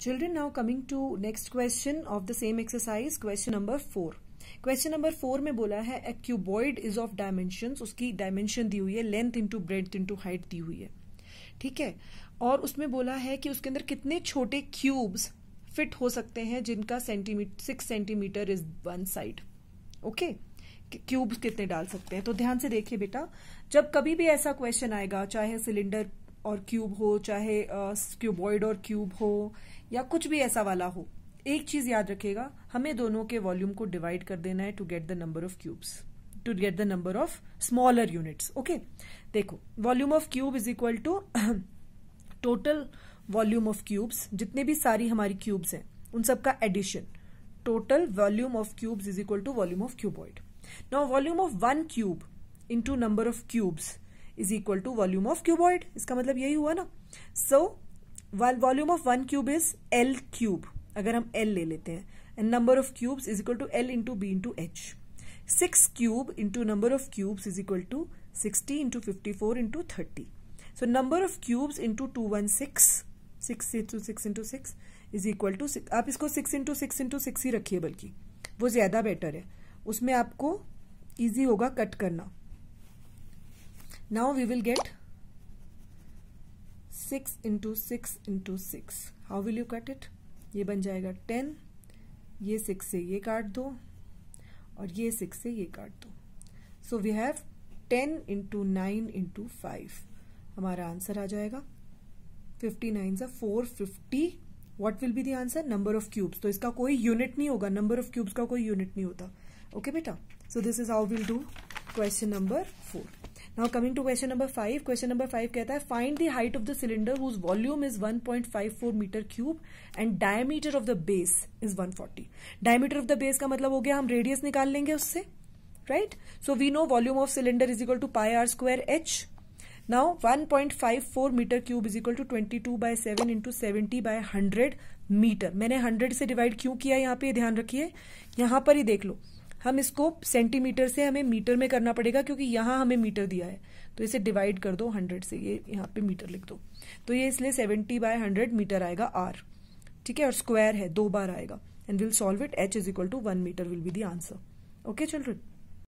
Children, now coming to next question of the same exercise, question number 4 question number four में बोला है a cuboid is of dimension उसकी dimension दी हुई है length into breadth into height दी हुई है ठीक है और उसमें बोला है कि उसके अंदर कितने छोटे क्यूब्स फिट हो सकते हैं जिनका centimetre six centimetre is one side okay cubes कितने डाल सकते हैं तो ध्यान से देखिए बेटा जब कभी भी ऐसा क्वेश्चन आएगा चाहे सिलेंडर और क्यूब हो चाहे क्यूबॉइड और क्यूब हो या कुछ भी ऐसा वाला हो एक चीज याद रखेगा हमें दोनों के वॉल्यूम को डिवाइड कर देना है to get the number of cubes to get the number of smaller units okay देखो volume of cube is equal to total volume of cubes जितने भी सारी हमारी क्यूब्स हैं उन सबका addition total volume of cubes is equal to volume of cuboid now volume of one cube to number of cubes is equal to volume of cuboid इसका मतलब यही हुआ ना so volume of one cube is L cube अगर हम L ले लेते हैं and number of cubes is equal to L into B into H six cube into number of cubes is equal to sixty into fifty four into thirty so number of cubes into two one six six into six into six is equal to आप इसको six into six into six ही रखिए बल्कि वो ज़्यादा better है उसमें आपको ईजी होगा कट करना now we will get 6 into 6 into 6 how will you cut it ये बन जाएगा 10 ये 6 से ये काट दो और ये 6 से ये काट दो so we have 10 into nine into five हमारा आंसर आ जाएगा 59 नाइन सा four fifty what will be the answer number of cubes तो इसका कोई यूनिट नहीं होगा नंबर ऑफ क्यूब्स का कोई यूनिट नहीं होता ओके okay, बेटा so this is how will do question number four now coming to question number five question number five कहता है find the height of the cylinder whose volume is 1.54 metre cube and diameter of the base is 140 diameter of the base का मतलब हो गया हम radius निकाल लेंगे उससे right so we know volume of cylinder is equal to pi R square H now 1.54 metre cube is equal to twenty two by seven into seventy by hundred metre मैंने hundred से divide क्यों किया यहाँ पे ध्यान रखिए यहां पर ही देख लो हम इसको सेंटीमीटर से हमें मीटर में करना पड़ेगा क्योंकि यहां हमें मीटर दिया है तो इसे डिवाइड कर दो हंड्रेड से ये यहां पे मीटर लिख दो तो ये इसलिए सेवेंटी बाय हंड्रेड मीटर आएगा आर ठीक है और स्क्वायर है दो बार आएगा and will solve it H is equal to one metre will be the answer okay children